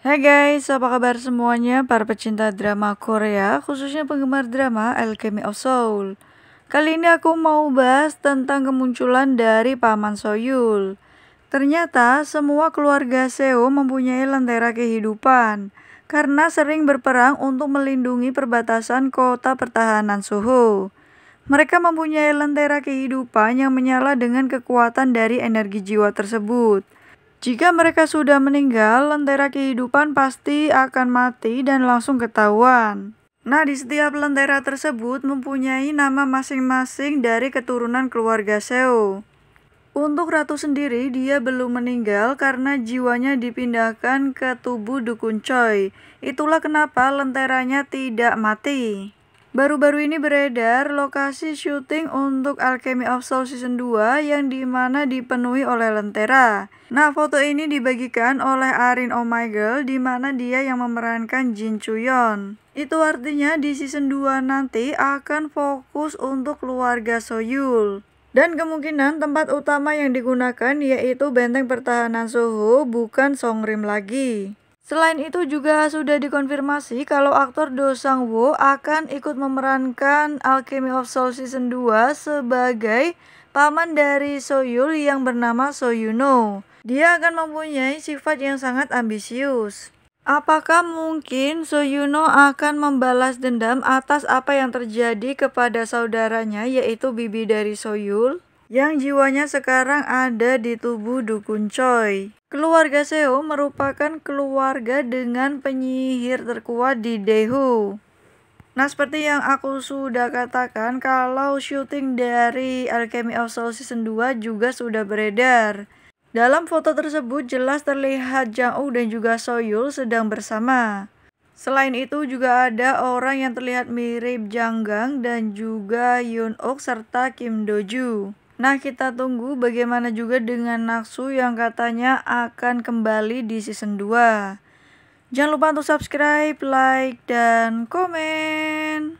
Hai guys, apa kabar semuanya para pecinta drama Korea, khususnya penggemar drama Alchemy of Soul. Kali ini aku mau bahas tentang kemunculan dari Paman Soyul. Ternyata semua keluarga Seo mempunyai lentera kehidupan karena sering berperang untuk melindungi perbatasan kota pertahanan Soho. Mereka mempunyai lentera kehidupan yang menyala dengan kekuatan dari energi jiwa tersebut. Jika mereka sudah meninggal, lentera kehidupan pasti akan mati dan langsung ketahuan. Nah, di setiap lentera tersebut mempunyai nama masing-masing dari keturunan keluarga Seo. Untuk ratu sendiri, dia belum meninggal karena jiwanya dipindahkan ke tubuh dukun Choi. Itulah kenapa lenteranya tidak mati. Baru-baru ini beredar lokasi syuting untuk Alchemy of Soul Season 2 yang dimana dipenuhi oleh Lentera. Nah, foto ini dibagikan oleh Arin Oh My Girl dimana dia yang memerankan Jin Chuyon. Itu artinya di Season 2 nanti akan fokus untuk keluarga Soyul. Dan kemungkinan tempat utama yang digunakan yaitu benteng pertahanan Soho bukan Songrim lagi. Selain itu juga sudah dikonfirmasi kalau aktor Do Sang Woo akan ikut memerankan Alchemy of Soul Season 2 sebagai paman dari Soyul yang bernama Soyuno. Dia akan mempunyai sifat yang sangat ambisius. Apakah mungkin Soyuno akan membalas dendam atas apa yang terjadi kepada saudaranya yaitu bibi dari Soyul? yang jiwanya sekarang ada di tubuh Dukun Choi. Keluarga Seo merupakan keluarga dengan penyihir terkuat di Daehu. Nah seperti yang aku sudah katakan kalau syuting dari Alchemy of Soul Season 2 juga sudah beredar. Dalam foto tersebut jelas terlihat Jang Uk dan juga Soyul sedang bersama. Selain itu juga ada orang yang terlihat mirip Jang Gang dan juga Yoon Ok serta Kim Doju. Nah, kita tunggu bagaimana juga dengan Naksu yang katanya akan kembali di season 2. Jangan lupa untuk subscribe, like, dan komen.